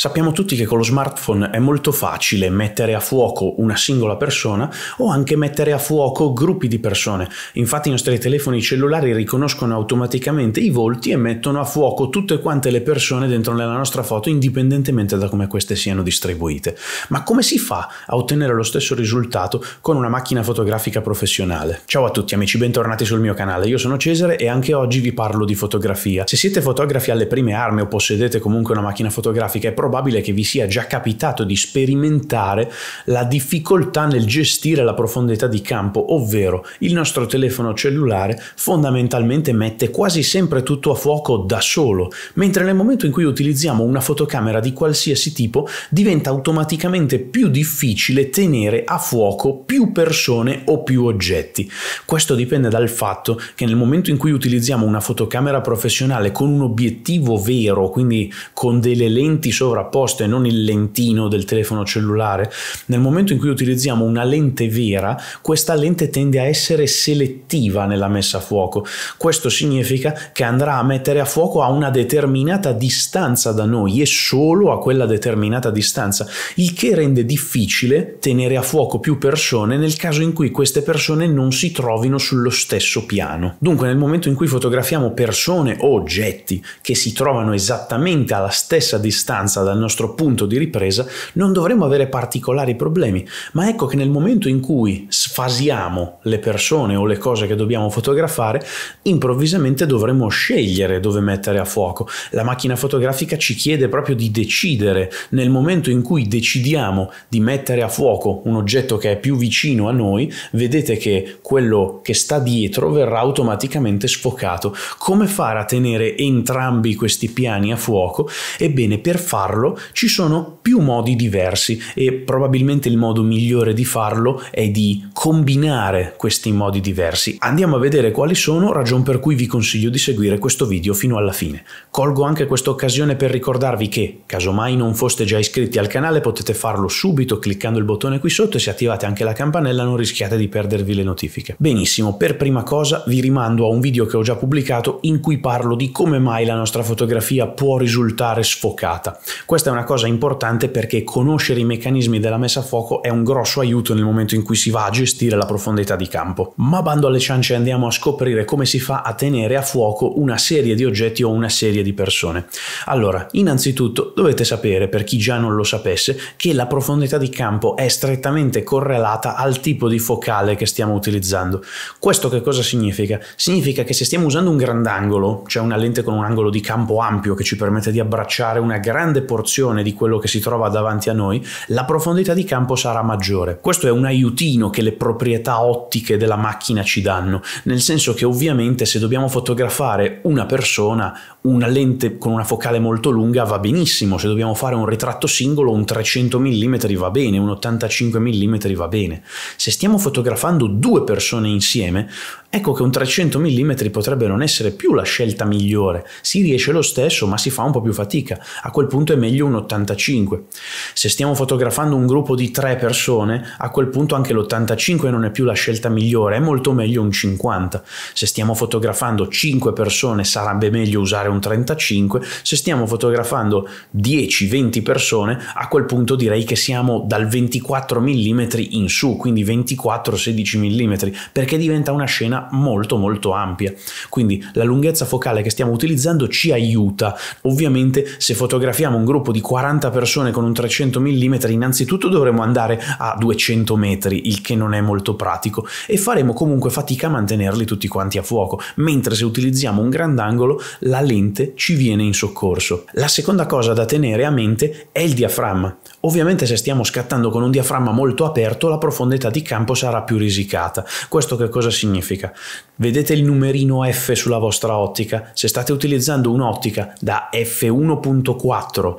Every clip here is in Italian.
Sappiamo tutti che con lo smartphone è molto facile mettere a fuoco una singola persona o anche mettere a fuoco gruppi di persone. Infatti i nostri telefoni cellulari riconoscono automaticamente i volti e mettono a fuoco tutte quante le persone dentro nella nostra foto indipendentemente da come queste siano distribuite. Ma come si fa a ottenere lo stesso risultato con una macchina fotografica professionale? Ciao a tutti amici, bentornati sul mio canale. Io sono Cesare e anche oggi vi parlo di fotografia. Se siete fotografi alle prime armi o possedete comunque una macchina fotografica è probabile probabile che vi sia già capitato di sperimentare la difficoltà nel gestire la profondità di campo, ovvero il nostro telefono cellulare fondamentalmente mette quasi sempre tutto a fuoco da solo, mentre nel momento in cui utilizziamo una fotocamera di qualsiasi tipo diventa automaticamente più difficile tenere a fuoco più persone o più oggetti. Questo dipende dal fatto che nel momento in cui utilizziamo una fotocamera professionale con un obiettivo vero, quindi con delle lenti sovrapponibili, sovrapposto e non il lentino del telefono cellulare, nel momento in cui utilizziamo una lente vera, questa lente tende a essere selettiva nella messa a fuoco. Questo significa che andrà a mettere a fuoco a una determinata distanza da noi e solo a quella determinata distanza, il che rende difficile tenere a fuoco più persone nel caso in cui queste persone non si trovino sullo stesso piano. Dunque nel momento in cui fotografiamo persone o oggetti che si trovano esattamente alla stessa distanza distanza dal nostro punto di ripresa, non dovremmo avere particolari problemi. Ma ecco che nel momento in cui sfasiamo le persone o le cose che dobbiamo fotografare, improvvisamente dovremmo scegliere dove mettere a fuoco. La macchina fotografica ci chiede proprio di decidere. Nel momento in cui decidiamo di mettere a fuoco un oggetto che è più vicino a noi, vedete che quello che sta dietro verrà automaticamente sfocato. Come fare a tenere entrambi questi piani a fuoco? Ebbene, per farlo farlo ci sono più modi diversi e probabilmente il modo migliore di farlo è di combinare questi modi diversi. Andiamo a vedere quali sono, ragion per cui vi consiglio di seguire questo video fino alla fine. Colgo anche questa occasione per ricordarvi che, casomai non foste già iscritti al canale, potete farlo subito cliccando il bottone qui sotto e se attivate anche la campanella non rischiate di perdervi le notifiche. Benissimo, per prima cosa vi rimando a un video che ho già pubblicato in cui parlo di come mai la nostra fotografia può risultare sfocata. Questa è una cosa importante perché conoscere i meccanismi della messa a fuoco è un grosso aiuto nel momento in cui si va a gestire la profondità di campo. Ma bando alle ciance andiamo a scoprire come si fa a tenere a fuoco una serie di oggetti o una serie di persone. Allora, innanzitutto dovete sapere, per chi già non lo sapesse, che la profondità di campo è strettamente correlata al tipo di focale che stiamo utilizzando. Questo che cosa significa? Significa che se stiamo usando un grandangolo, cioè una lente con un angolo di campo ampio che ci permette di abbracciare una grande porzione di quello che si trova davanti a noi, la profondità di campo sarà maggiore. Questo è un aiutino che le proprietà ottiche della macchina ci danno, nel senso che ovviamente se dobbiamo fotografare una persona, una lente con una focale molto lunga va benissimo, se dobbiamo fare un ritratto singolo un 300 mm va bene, un 85 mm va bene. Se stiamo fotografando due persone insieme, ecco che un 300 mm potrebbe non essere più la scelta migliore, si riesce lo stesso ma si fa un po' più fatica. A quel punto è meglio un 85. Se stiamo fotografando un gruppo di tre persone, a quel punto anche l'85 non è più la scelta migliore, è molto meglio un 50. Se stiamo fotografando 5 persone sarebbe meglio usare un 35, se stiamo fotografando 10-20 persone, a quel punto direi che siamo dal 24 mm in su, quindi 24-16 mm, perché diventa una scena molto molto ampia. Quindi la lunghezza focale che stiamo utilizzando ci aiuta. Ovviamente se fotografiamo un gruppo gruppo di 40 persone con un 300 mm, innanzitutto dovremo andare a 200 metri, il che non è molto pratico, e faremo comunque fatica a mantenerli tutti quanti a fuoco, mentre se utilizziamo un grandangolo la lente ci viene in soccorso. La seconda cosa da tenere a mente è il diaframma. Ovviamente se stiamo scattando con un diaframma molto aperto la profondità di campo sarà più risicata. Questo che cosa significa? Vedete il numerino F sulla vostra ottica? Se state utilizzando un'ottica da f1.4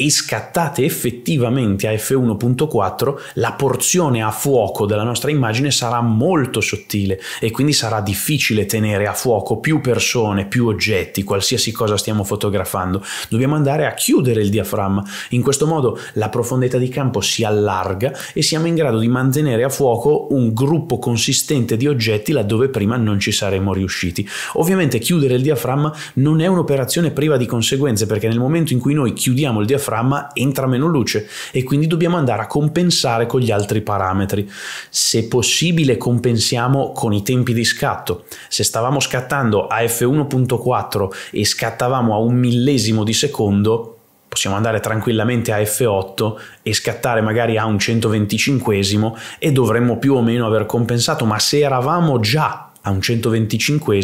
e scattate effettivamente a f1.4 la porzione a fuoco della nostra immagine sarà molto sottile e quindi sarà difficile tenere a fuoco più persone, più oggetti, qualsiasi cosa stiamo fotografando. Dobbiamo andare a chiudere il diaframma. In questo modo la profondità di campo si allarga e siamo in grado di mantenere a fuoco un gruppo consistente di oggetti laddove prima non ci saremmo riusciti. Ovviamente chiudere il diaframma non è un'operazione priva di conseguenze perché nel momento in cui noi chiudiamo il diaframma diaframma entra meno luce e quindi dobbiamo andare a compensare con gli altri parametri. Se possibile compensiamo con i tempi di scatto. Se stavamo scattando a f1.4 e scattavamo a un millesimo di secondo, possiamo andare tranquillamente a F8 e scattare magari a un 125 e dovremmo più o meno aver compensato, ma se eravamo già a un 125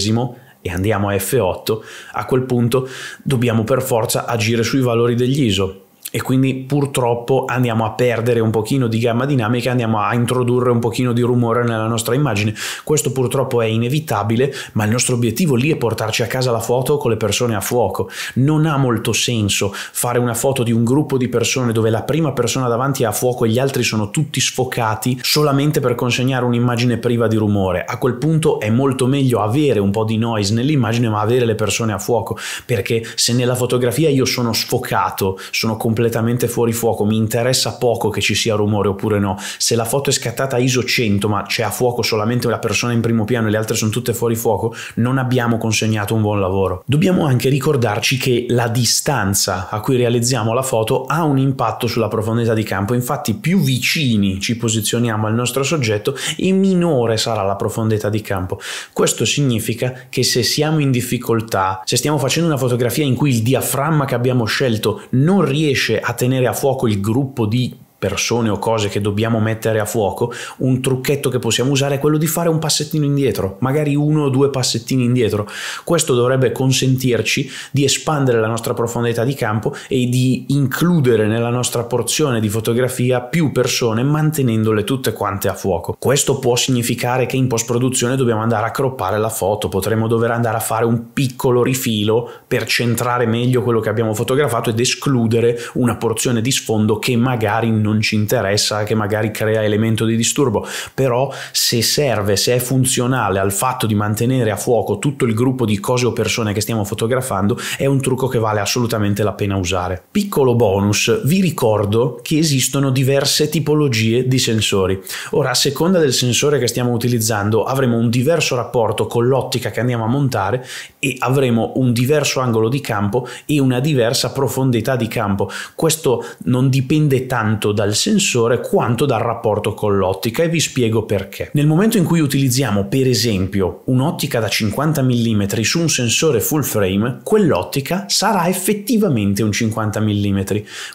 e andiamo a F8, a quel punto dobbiamo per forza agire sui valori degli ISO e quindi purtroppo andiamo a perdere un pochino di gamma dinamica, andiamo a introdurre un pochino di rumore nella nostra immagine. Questo purtroppo è inevitabile, ma il nostro obiettivo lì è portarci a casa la foto con le persone a fuoco. Non ha molto senso fare una foto di un gruppo di persone dove la prima persona davanti è a fuoco e gli altri sono tutti sfocati solamente per consegnare un'immagine priva di rumore. A quel punto è molto meglio avere un po' di noise nell'immagine, ma avere le persone a fuoco, perché se nella fotografia io sono sfocato, sono completamente completamente fuori fuoco, mi interessa poco che ci sia rumore oppure no, se la foto è scattata a ISO 100 ma c'è a fuoco solamente la persona in primo piano e le altre sono tutte fuori fuoco, non abbiamo consegnato un buon lavoro. Dobbiamo anche ricordarci che la distanza a cui realizziamo la foto ha un impatto sulla profondità di campo, infatti più vicini ci posizioniamo al nostro soggetto e minore sarà la profondità di campo. Questo significa che se siamo in difficoltà, se stiamo facendo una fotografia in cui il diaframma che abbiamo scelto non riesce riesce a tenere a fuoco il gruppo di persone o cose che dobbiamo mettere a fuoco, un trucchetto che possiamo usare è quello di fare un passettino indietro, magari uno o due passettini indietro. Questo dovrebbe consentirci di espandere la nostra profondità di campo e di includere nella nostra porzione di fotografia più persone mantenendole tutte quante a fuoco. Questo può significare che in post produzione dobbiamo andare a croppare la foto, potremmo dover andare a fare un piccolo rifilo per centrare meglio quello che abbiamo fotografato ed escludere una porzione di sfondo che magari non non ci interessa, che magari crea elemento di disturbo, però se serve, se è funzionale al fatto di mantenere a fuoco tutto il gruppo di cose o persone che stiamo fotografando, è un trucco che vale assolutamente la pena usare. Piccolo bonus, vi ricordo che esistono diverse tipologie di sensori. Ora, a seconda del sensore che stiamo utilizzando, avremo un diverso rapporto con l'ottica che andiamo a montare e avremo un diverso angolo di campo e una diversa profondità di campo. Questo non dipende tanto dal sensore quanto dal rapporto con l'ottica e vi spiego perché. Nel momento in cui utilizziamo per esempio un'ottica da 50 mm su un sensore full frame, quell'ottica sarà effettivamente un 50 mm,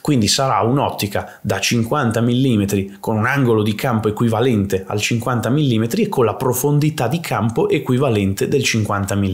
quindi sarà un'ottica da 50 mm con un angolo di campo equivalente al 50 mm e con la profondità di campo equivalente del 50 mm.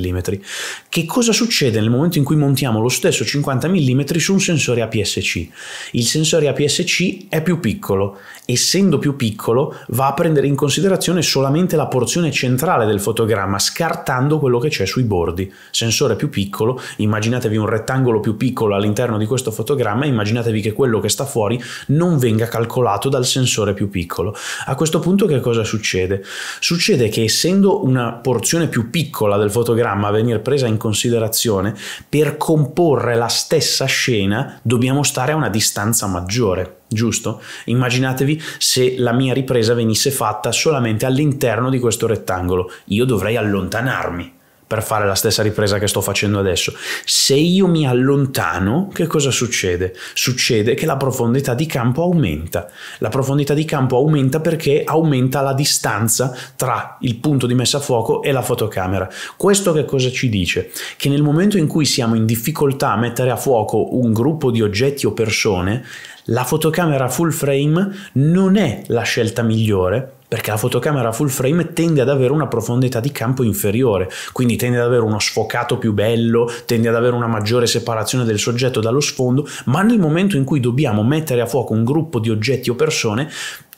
Che cosa succede nel momento in cui montiamo lo stesso 50 mm su un sensore APS-C? Il sensore APS-C è è più piccolo. Essendo più piccolo va a prendere in considerazione solamente la porzione centrale del fotogramma, scartando quello che c'è sui bordi. Sensore più piccolo, immaginatevi un rettangolo più piccolo all'interno di questo fotogramma, immaginatevi che quello che sta fuori non venga calcolato dal sensore più piccolo. A questo punto che cosa succede? Succede che essendo una porzione più piccola del fotogramma a venire presa in considerazione, per comporre la stessa scena dobbiamo stare a una distanza maggiore giusto? Immaginatevi se la mia ripresa venisse fatta solamente all'interno di questo rettangolo, io dovrei allontanarmi per fare la stessa ripresa che sto facendo adesso. Se io mi allontano, che cosa succede? Succede che la profondità di campo aumenta. La profondità di campo aumenta perché aumenta la distanza tra il punto di messa a fuoco e la fotocamera. Questo che cosa ci dice? Che nel momento in cui siamo in difficoltà a mettere a fuoco un gruppo di oggetti o persone, la fotocamera full frame non è la scelta migliore perché la fotocamera full frame tende ad avere una profondità di campo inferiore, quindi tende ad avere uno sfocato più bello, tende ad avere una maggiore separazione del soggetto dallo sfondo, ma nel momento in cui dobbiamo mettere a fuoco un gruppo di oggetti o persone,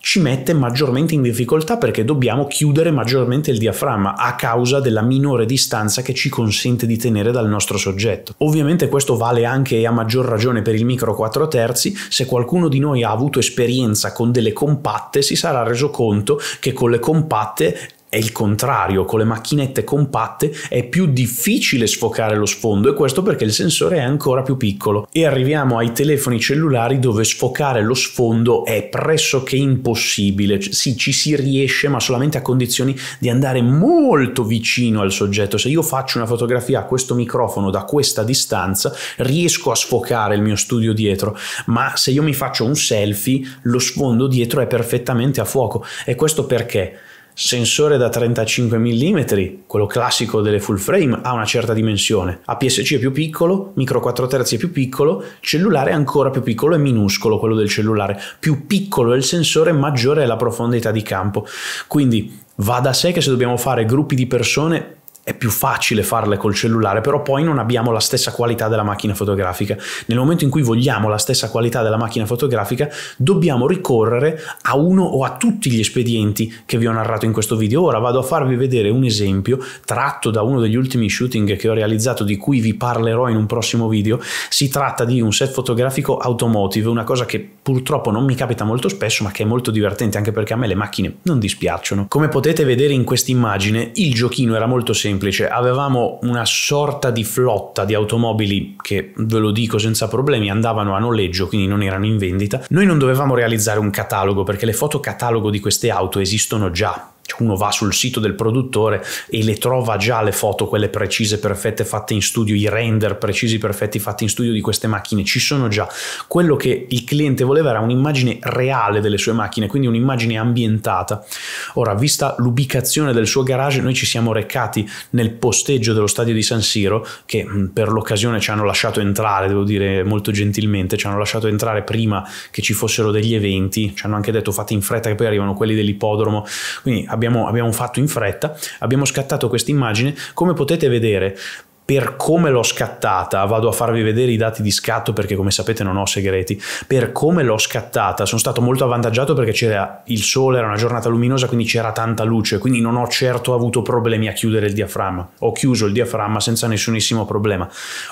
ci mette maggiormente in difficoltà perché dobbiamo chiudere maggiormente il diaframma a causa della minore distanza che ci consente di tenere dal nostro soggetto. Ovviamente questo vale anche e a maggior ragione per il micro 4 terzi, se qualcuno di noi ha avuto esperienza con delle compatte si sarà reso conto che con le compatte è il contrario, con le macchinette compatte è più difficile sfocare lo sfondo e questo perché il sensore è ancora più piccolo. E arriviamo ai telefoni cellulari dove sfocare lo sfondo è pressoché impossibile. Sì, ci si riesce, ma solamente a condizioni di andare molto vicino al soggetto. Se io faccio una fotografia a questo microfono da questa distanza, riesco a sfocare il mio studio dietro, ma se io mi faccio un selfie, lo sfondo dietro è perfettamente a fuoco. E questo perché? sensore da 35 mm, quello classico delle full frame, ha una certa dimensione. APS-C è più piccolo, micro 4 terzi è più piccolo, cellulare è ancora più piccolo e minuscolo quello del cellulare. Più piccolo è il sensore, maggiore è la profondità di campo. Quindi va da sé che se dobbiamo fare gruppi di persone è più facile farle col cellulare, però poi non abbiamo la stessa qualità della macchina fotografica. Nel momento in cui vogliamo la stessa qualità della macchina fotografica, dobbiamo ricorrere a uno o a tutti gli espedienti che vi ho narrato in questo video. Ora vado a farvi vedere un esempio tratto da uno degli ultimi shooting che ho realizzato, di cui vi parlerò in un prossimo video. Si tratta di un set fotografico automotive, una cosa che purtroppo non mi capita molto spesso, ma che è molto divertente anche perché a me le macchine non dispiacciono. Come potete vedere in quest'immagine, il giochino era molto semplice semplice, avevamo una sorta di flotta di automobili che, ve lo dico senza problemi, andavano a noleggio, quindi non erano in vendita. Noi non dovevamo realizzare un catalogo perché le foto catalogo di queste auto esistono già uno va sul sito del produttore e le trova già le foto, quelle precise, perfette, fatte in studio, i render precisi, perfetti, fatti in studio di queste macchine, ci sono già. Quello che il cliente voleva era un'immagine reale delle sue macchine, quindi un'immagine ambientata. Ora, vista l'ubicazione del suo garage, noi ci siamo recati nel posteggio dello stadio di San Siro, che mm, per l'occasione ci hanno lasciato entrare, devo dire molto gentilmente, ci hanno lasciato entrare prima che ci fossero degli eventi, ci hanno anche detto fate in fretta che poi arrivano quelli dell'ippodromo, quindi abbiamo abbiamo, abbiamo fatto in fretta, abbiamo scattato questa immagine, come potete vedere per come l'ho scattata, vado a farvi vedere i dati di scatto perché come sapete non ho segreti, per come l'ho scattata sono stato molto avvantaggiato perché c'era il sole, era una giornata luminosa, quindi c'era tanta luce, quindi non ho certo avuto problemi a chiudere il diaframma. Ho chiuso il diaframma senza nessunissimo problema.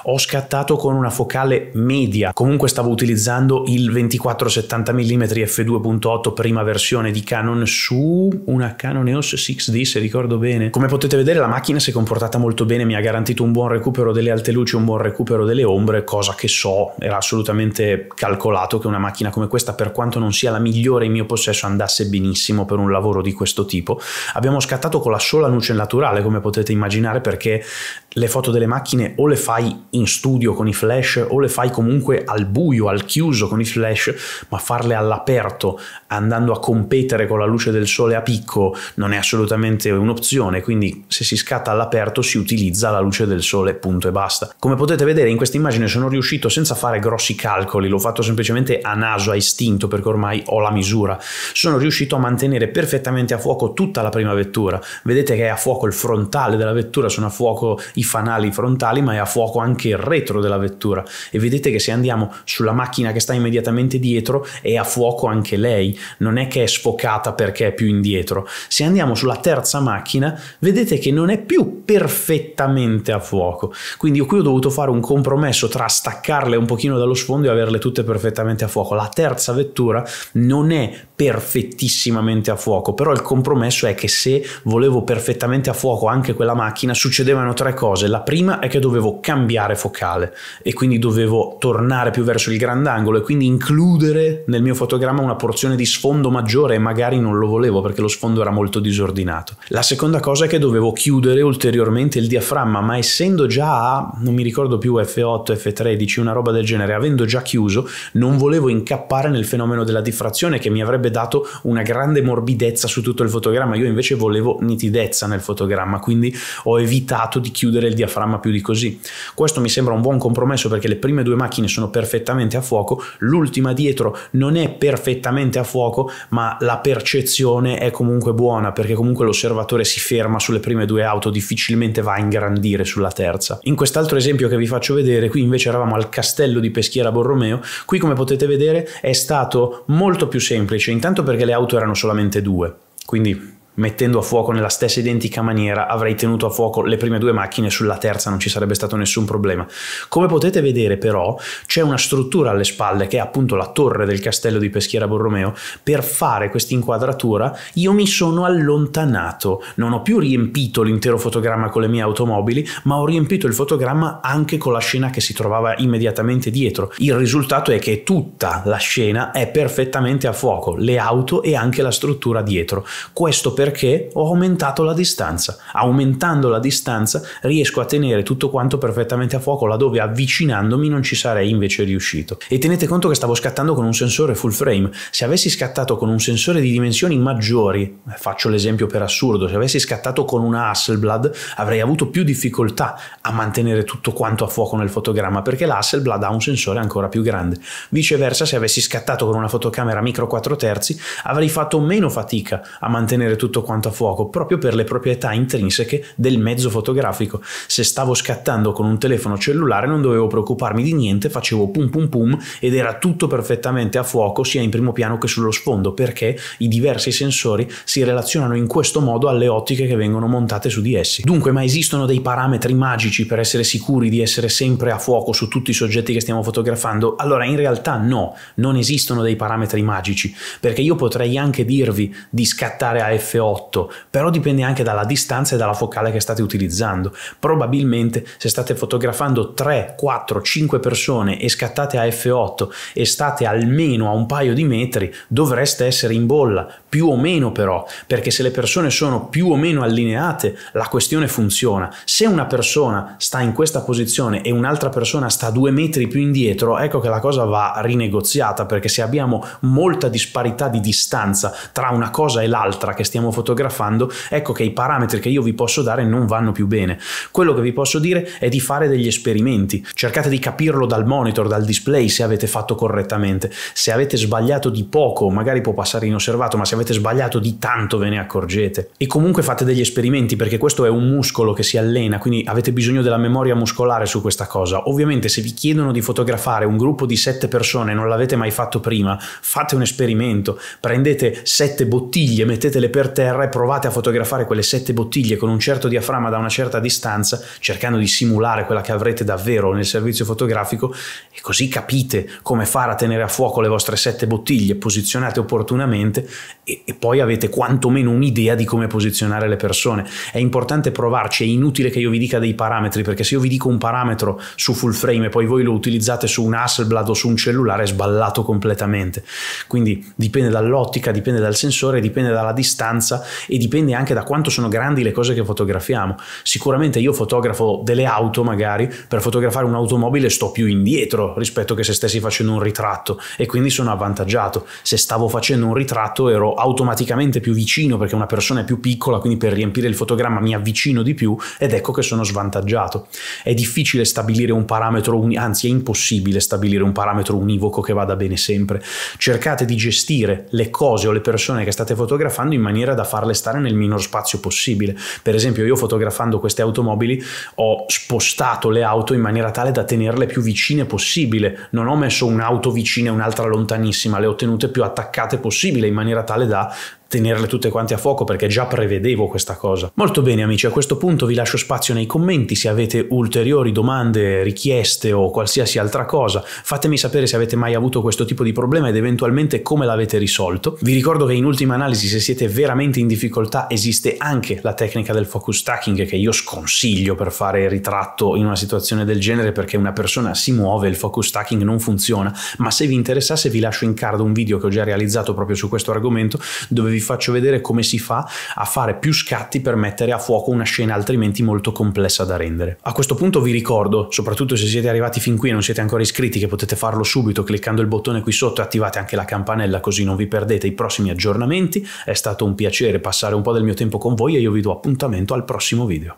Ho scattato con una focale media, comunque stavo utilizzando il 2470 mm f2.8 prima versione di Canon su una Canon EOS 6D se ricordo bene. Come potete vedere la macchina si è comportata molto bene, mi ha garantito un buon buon recupero delle alte luci, un buon recupero delle ombre, cosa che so era assolutamente calcolato che una macchina come questa, per quanto non sia la migliore in mio possesso, andasse benissimo per un lavoro di questo tipo. Abbiamo scattato con la sola luce naturale, come potete immaginare, perché le foto delle macchine o le fai in studio con i flash o le fai comunque al buio, al chiuso con i flash, ma farle all'aperto andando a competere con la luce del sole a picco non è assolutamente un'opzione, quindi se si scatta all'aperto si utilizza la luce del sole sole, punto e basta. Come potete vedere in questa immagine sono riuscito senza fare grossi calcoli, l'ho fatto semplicemente a naso, a istinto, perché ormai ho la misura. Sono riuscito a mantenere perfettamente a fuoco tutta la prima vettura. Vedete che è a fuoco il frontale della vettura, sono a fuoco i fanali frontali, ma è a fuoco anche il retro della vettura. E vedete che se andiamo sulla macchina che sta immediatamente dietro, è a fuoco anche lei, non è che è sfocata perché è più indietro. Se andiamo sulla terza macchina, vedete che non è più perfettamente a fuoco poco. Quindi io qui ho dovuto fare un compromesso tra staccarle un pochino dallo sfondo e averle tutte perfettamente a fuoco. La terza vettura non è perfettissimamente a fuoco, però il compromesso è che se volevo perfettamente a fuoco anche quella macchina succedevano tre cose. La prima è che dovevo cambiare focale e quindi dovevo tornare più verso il grandangolo e quindi includere nel mio fotogramma una porzione di sfondo maggiore e magari non lo volevo perché lo sfondo era molto disordinato. La seconda cosa è che dovevo chiudere ulteriormente il diaframma, ma essendo avendo già, non mi ricordo più F8, F13, una roba del genere, avendo già chiuso, non volevo incappare nel fenomeno della diffrazione che mi avrebbe dato una grande morbidezza su tutto il fotogramma, io invece volevo nitidezza nel fotogramma, quindi ho evitato di chiudere il diaframma più di così. Questo mi sembra un buon compromesso perché le prime due macchine sono perfettamente a fuoco, l'ultima dietro non è perfettamente a fuoco, ma la percezione è comunque buona perché comunque l'osservatore si ferma sulle prime due auto, difficilmente va a ingrandire sulla terza. In quest'altro esempio che vi faccio vedere, qui invece eravamo al castello di Peschiera Borromeo, qui come potete vedere è stato molto più semplice, intanto perché le auto erano solamente due, quindi mettendo a fuoco nella stessa identica maniera avrei tenuto a fuoco le prime due macchine, sulla terza non ci sarebbe stato nessun problema. Come potete vedere però c'è una struttura alle spalle che è appunto la torre del castello di Peschiera Borromeo, per fare questa inquadratura io mi sono allontanato, non ho più riempito l'intero fotogramma con le mie automobili, ma ho riempito il fotogramma anche con la scena che si trovava immediatamente dietro. Il risultato è che tutta la scena è perfettamente a fuoco, le auto e anche la struttura dietro. Questo per perché ho aumentato la distanza. Aumentando la distanza riesco a tenere tutto quanto perfettamente a fuoco, laddove avvicinandomi non ci sarei invece riuscito. E tenete conto che stavo scattando con un sensore full frame. Se avessi scattato con un sensore di dimensioni maggiori, eh, faccio l'esempio per assurdo, se avessi scattato con una Hasselblad avrei avuto più difficoltà a mantenere tutto quanto a fuoco nel fotogramma, perché la Hasselblad ha un sensore ancora più grande. Viceversa, se avessi scattato con una fotocamera micro 4 terzi avrei fatto meno fatica a mantenere tutto tutto quanto a fuoco proprio per le proprietà intrinseche del mezzo fotografico. Se stavo scattando con un telefono cellulare non dovevo preoccuparmi di niente, facevo pum pum pum ed era tutto perfettamente a fuoco sia in primo piano che sullo sfondo perché i diversi sensori si relazionano in questo modo alle ottiche che vengono montate su di essi. Dunque, ma esistono dei parametri magici per essere sicuri di essere sempre a fuoco su tutti i soggetti che stiamo fotografando? Allora, in realtà no, non esistono dei parametri magici, perché io potrei anche dirvi di scattare a f8 però dipende anche dalla distanza e dalla focale che state utilizzando. Probabilmente se state fotografando 3, 4, 5 persone e scattate a f8 e state almeno a un paio di metri, dovreste essere in bolla, più o meno però, perché se le persone sono più o meno allineate, la questione funziona. Se una persona sta in questa posizione e un'altra persona sta due metri più indietro, ecco che la cosa va rinegoziata, perché se abbiamo molta disparità di distanza tra una cosa e l'altra che stiamo fotografando, ecco che i parametri che io vi posso dare non vanno più bene. Quello che vi posso dire è di fare degli esperimenti, cercate di capirlo dal monitor, dal display se avete fatto correttamente, se avete sbagliato di poco magari può passare inosservato, ma se avete sbagliato di tanto ve ne accorgete. E comunque fate degli esperimenti perché questo è un muscolo che si allena, quindi avete bisogno della memoria muscolare su questa cosa. Ovviamente se vi chiedono di fotografare un gruppo di sette persone e non l'avete mai fatto prima, fate un esperimento, prendete sette bottiglie, mettetele per terra e provate a fotografare quelle sette bottiglie con un certo diaframma da una certa distanza, cercando di simulare quella che avrete davvero nel servizio fotografico e così capite come fare a tenere a fuoco le vostre sette bottiglie posizionate opportunamente e, e poi avete quantomeno un'idea di come posizionare le persone. È importante provarci, è inutile che io vi dica dei parametri perché se io vi dico un parametro su full frame e poi voi lo utilizzate su un Hasselblad o su un cellulare è sballato completamente. Quindi dipende dall'ottica, dipende dal sensore, dipende dalla distanza distanza e dipende anche da quanto sono grandi le cose che fotografiamo. Sicuramente io fotografo delle auto magari, per fotografare un'automobile sto più indietro rispetto che se stessi facendo un ritratto e quindi sono avvantaggiato. Se stavo facendo un ritratto ero automaticamente più vicino perché una persona è più piccola, quindi per riempire il fotogramma mi avvicino di più ed ecco che sono svantaggiato. È difficile stabilire un parametro, anzi è impossibile stabilire un parametro univoco che vada bene sempre. Cercate di gestire le cose o le persone che state fotografando in maniera da farle stare nel minor spazio possibile. Per esempio io fotografando queste automobili ho spostato le auto in maniera tale da tenerle più vicine possibile, non ho messo un'auto vicina e un'altra lontanissima, le ho tenute più attaccate possibile in maniera tale da tenerle tutte quante a fuoco perché già prevedevo questa cosa. Molto bene amici, a questo punto vi lascio spazio nei commenti se avete ulteriori domande, richieste o qualsiasi altra cosa. Fatemi sapere se avete mai avuto questo tipo di problema ed eventualmente come l'avete risolto. Vi ricordo che in ultima analisi se siete veramente in difficoltà esiste anche la tecnica del focus stacking che io sconsiglio per fare ritratto in una situazione del genere perché una persona si muove, il focus stacking non funziona, ma se vi interessasse vi lascio in card un video che ho già realizzato proprio su questo argomento dove vi vi faccio vedere come si fa a fare più scatti per mettere a fuoco una scena altrimenti molto complessa da rendere. A questo punto vi ricordo, soprattutto se siete arrivati fin qui e non siete ancora iscritti, che potete farlo subito cliccando il bottone qui sotto e attivate anche la campanella così non vi perdete i prossimi aggiornamenti. È stato un piacere passare un po' del mio tempo con voi e io vi do appuntamento al prossimo video.